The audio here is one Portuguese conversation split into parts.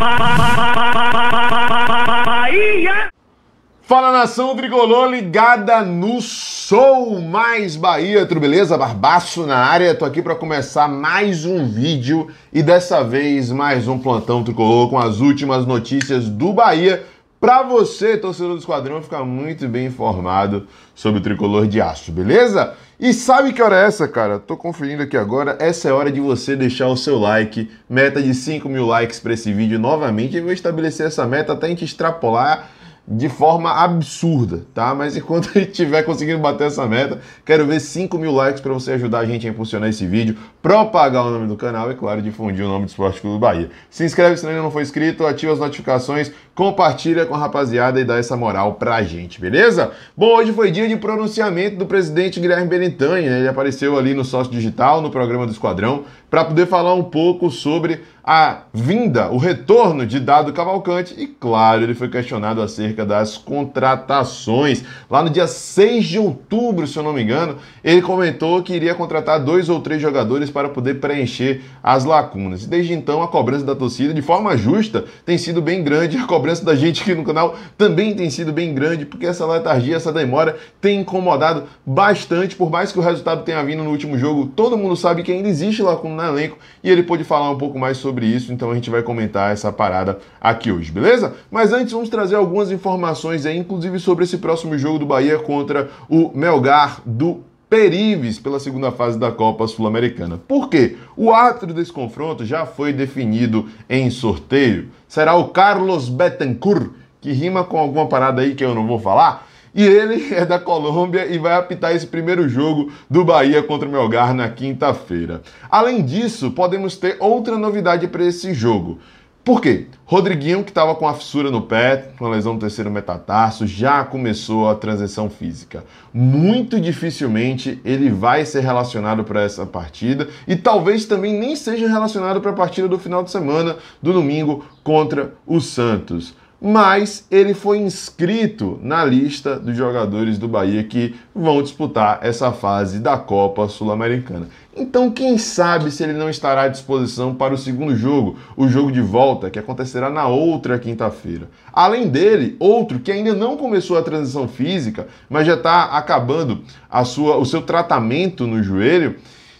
Bahia! Fala nação tricolor ligada no Sou Mais Bahia, tudo beleza? Barbaço na área, tô aqui para começar mais um vídeo e dessa vez mais um plantão tricolor com as últimas notícias do Bahia para você, torcedor do Esquadrão, ficar muito bem informado sobre o tricolor de aço, beleza? E sabe que hora é essa, cara? Tô conferindo aqui agora. Essa é a hora de você deixar o seu like. Meta de 5 mil likes para esse vídeo novamente. Eu vou estabelecer essa meta até a gente extrapolar de forma absurda, tá? Mas enquanto a gente estiver conseguindo bater essa meta, quero ver 5 mil likes para você ajudar a gente a impulsionar esse vídeo, propagar o nome do canal e, claro, difundir o nome do Esporte Clube Bahia. Se inscreve se ainda não for inscrito, ativa as notificações, compartilha com a rapaziada e dá essa moral pra gente, beleza? Bom, hoje foi dia de pronunciamento do presidente Guilherme Benintani, né? Ele apareceu ali no Sócio Digital, no programa do Esquadrão, para poder falar um pouco sobre a vinda, o retorno de Dado Cavalcante e, claro, ele foi questionado acerca das contratações. Lá no dia 6 de outubro, se eu não me engano, ele comentou que iria contratar dois ou três jogadores para poder preencher as lacunas. E desde então, a cobrança da torcida, de forma justa, tem sido bem grande. A cobrança da gente aqui no canal também tem sido bem grande, porque essa letargia, essa demora tem incomodado bastante, por mais que o resultado tenha vindo no último jogo, todo mundo sabe que ainda existe lacuna no elenco e ele pôde falar um pouco mais sobre sobre isso, então a gente vai comentar essa parada aqui hoje, beleza? Mas antes vamos trazer algumas informações aí, inclusive sobre esse próximo jogo do Bahia contra o Melgar do Perives pela segunda fase da Copa Sul-Americana. Por quê? O árbitro desse confronto já foi definido em sorteio. Será o Carlos Betancourt, que rima com alguma parada aí que eu não vou falar, e ele é da Colômbia e vai apitar esse primeiro jogo do Bahia contra o Melgar na quinta-feira. Além disso, podemos ter outra novidade para esse jogo. Por quê? Rodriguinho, que estava com a fissura no pé, com a lesão do terceiro metatarso, já começou a transição física. Muito dificilmente ele vai ser relacionado para essa partida e talvez também nem seja relacionado para a partida do final de semana, do domingo, contra o Santos mas ele foi inscrito na lista dos jogadores do Bahia que vão disputar essa fase da Copa Sul-Americana. Então, quem sabe se ele não estará à disposição para o segundo jogo, o jogo de volta, que acontecerá na outra quinta-feira. Além dele, outro que ainda não começou a transição física, mas já está acabando a sua, o seu tratamento no joelho,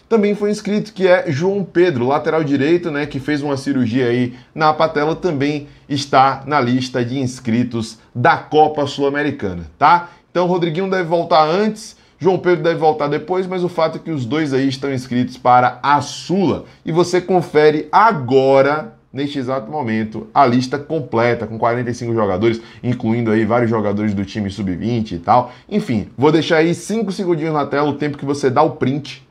também foi inscrito, que é João Pedro, lateral direito, né, que fez uma cirurgia aí na patela, também está na lista de inscritos da Copa Sul-Americana, tá? Então, Rodriguinho deve voltar antes, João Pedro deve voltar depois, mas o fato é que os dois aí estão inscritos para a Sula. E você confere agora, neste exato momento, a lista completa, com 45 jogadores, incluindo aí vários jogadores do time sub-20 e tal. Enfim, vou deixar aí 5 segundinhos na tela o tempo que você dá o print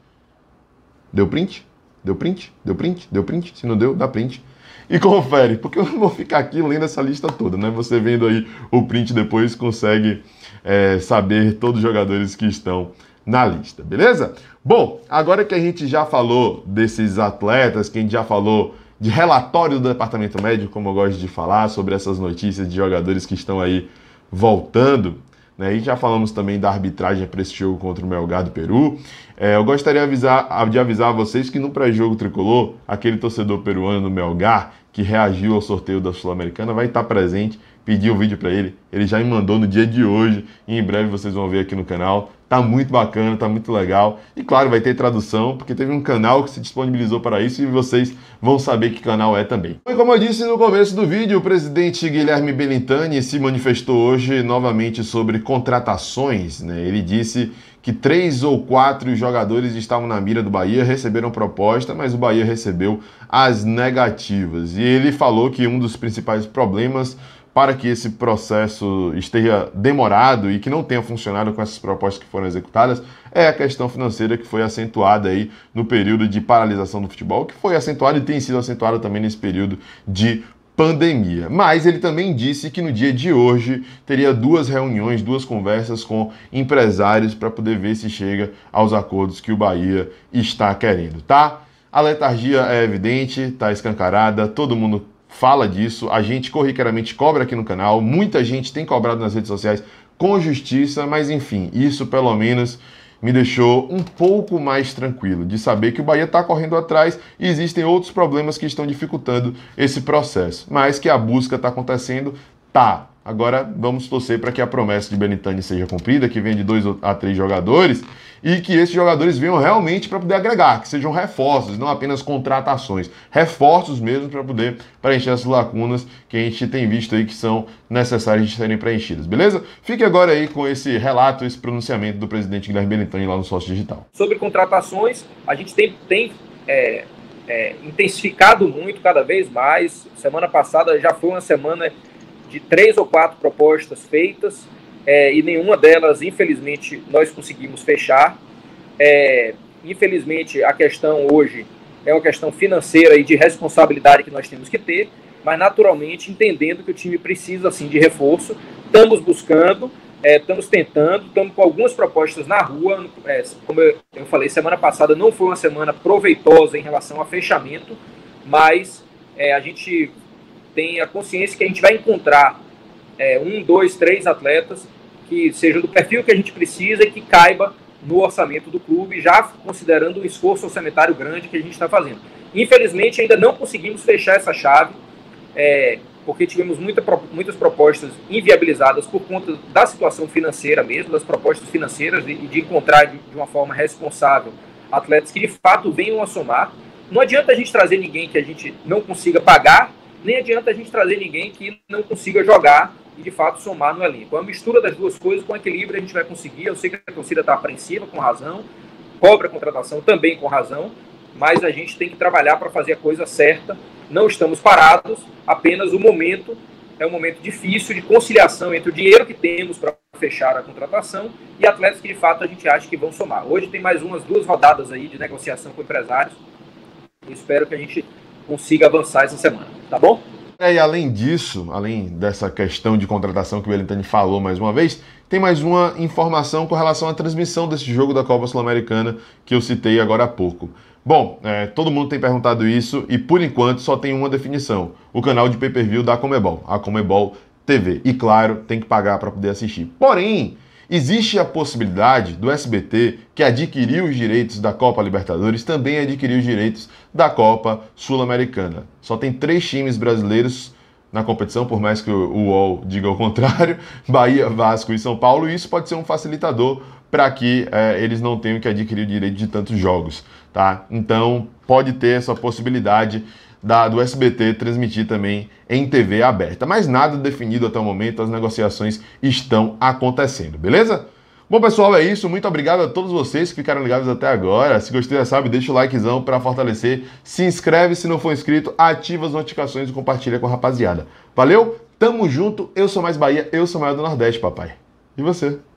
Deu print? Deu print? Deu print? Deu print? Se não deu, dá print. E confere, porque eu não vou ficar aqui lendo essa lista toda, né? Você vendo aí o print depois consegue é, saber todos os jogadores que estão na lista, beleza? Bom, agora que a gente já falou desses atletas, que a gente já falou de relatório do departamento médico, como eu gosto de falar, sobre essas notícias de jogadores que estão aí voltando, né? E já falamos também da arbitragem é para esse jogo contra o Melgar do Peru. É, eu gostaria de avisar, de avisar vocês que no pré-jogo tricolor, aquele torcedor peruano do Melgar que reagiu ao sorteio da Sul-Americana vai estar presente. Pedi o um vídeo para ele, ele já me mandou no dia de hoje e em breve vocês vão ver aqui no canal. Tá muito bacana, tá muito legal. E claro, vai ter tradução, porque teve um canal que se disponibilizou para isso e vocês vão saber que canal é também. E como eu disse no começo do vídeo, o presidente Guilherme Belintani se manifestou hoje novamente sobre contratações. Né? Ele disse que três ou quatro jogadores estavam na mira do Bahia, receberam proposta, mas o Bahia recebeu as negativas. E ele falou que um dos principais problemas para que esse processo esteja demorado e que não tenha funcionado com essas propostas que foram executadas, é a questão financeira que foi acentuada aí no período de paralisação do futebol, que foi acentuada e tem sido acentuada também nesse período de pandemia. Mas ele também disse que no dia de hoje teria duas reuniões, duas conversas com empresários para poder ver se chega aos acordos que o Bahia está querendo, tá? A letargia é evidente, está escancarada, todo mundo fala disso, a gente corriqueiramente cobra aqui no canal, muita gente tem cobrado nas redes sociais com justiça, mas enfim, isso pelo menos me deixou um pouco mais tranquilo de saber que o Bahia está correndo atrás e existem outros problemas que estão dificultando esse processo, mas que a busca está acontecendo, tá. Agora vamos torcer para que a promessa de Benitani seja cumprida, que venha de dois a três jogadores e que esses jogadores venham realmente para poder agregar, que sejam reforços, não apenas contratações, reforços mesmo para poder preencher essas lacunas que a gente tem visto aí que são necessárias de serem preenchidas, beleza? Fique agora aí com esse relato, esse pronunciamento do presidente Guilherme Benitani lá no Sócio Digital. Sobre contratações, a gente tem, tem é, é, intensificado muito cada vez mais. Semana passada já foi uma semana de três ou quatro propostas feitas é, e nenhuma delas, infelizmente, nós conseguimos fechar. É, infelizmente, a questão hoje é uma questão financeira e de responsabilidade que nós temos que ter, mas naturalmente entendendo que o time precisa assim de reforço, estamos buscando, é, estamos tentando, estamos com algumas propostas na rua. É, como eu, eu falei, semana passada não foi uma semana proveitosa em relação a fechamento, mas é, a gente tem a consciência que a gente vai encontrar é, um, dois, três atletas que sejam do perfil que a gente precisa e que caiba no orçamento do clube, já considerando o esforço orçamentário grande que a gente está fazendo. Infelizmente, ainda não conseguimos fechar essa chave, é, porque tivemos muita, muitas propostas inviabilizadas por conta da situação financeira mesmo, das propostas financeiras e de, de encontrar de, de uma forma responsável atletas que de fato venham a somar. Não adianta a gente trazer ninguém que a gente não consiga pagar nem adianta a gente trazer ninguém que não consiga jogar e de fato somar no elenco. É a mistura das duas coisas, com equilíbrio a gente vai conseguir. Eu sei que a torcida está apreensiva, com razão, cobra a contratação também com razão, mas a gente tem que trabalhar para fazer a coisa certa. Não estamos parados, apenas o momento é um momento difícil de conciliação entre o dinheiro que temos para fechar a contratação e atletas que de fato a gente acha que vão somar. Hoje tem mais umas duas rodadas aí de negociação com empresários. Eu espero que a gente consiga avançar essa semana, tá bom? É, e além disso, além dessa questão de contratação que o Belintani falou mais uma vez, tem mais uma informação com relação à transmissão desse jogo da Copa Sul-Americana que eu citei agora há pouco. Bom, é, todo mundo tem perguntado isso e por enquanto só tem uma definição: o canal de pay-per-view da Comebol, a Comebol TV. E claro, tem que pagar para poder assistir. Porém, Existe a possibilidade do SBT, que adquiriu os direitos da Copa Libertadores, também adquirir os direitos da Copa Sul-Americana. Só tem três times brasileiros na competição, por mais que o UOL diga o contrário, Bahia, Vasco e São Paulo, e isso pode ser um facilitador para que é, eles não tenham que adquirir o direito de tantos jogos, tá? Então pode ter essa possibilidade da, do SBT transmitir também em TV aberta. Mas nada definido até o momento, as negociações estão acontecendo, beleza? Bom, pessoal, é isso. Muito obrigado a todos vocês que ficaram ligados até agora. Se gostou, já sabe, deixa o likezão para fortalecer. Se inscreve se não for inscrito, ativa as notificações e compartilha com a rapaziada. Valeu? Tamo junto. Eu sou mais Bahia, eu sou maior do Nordeste, papai. E você?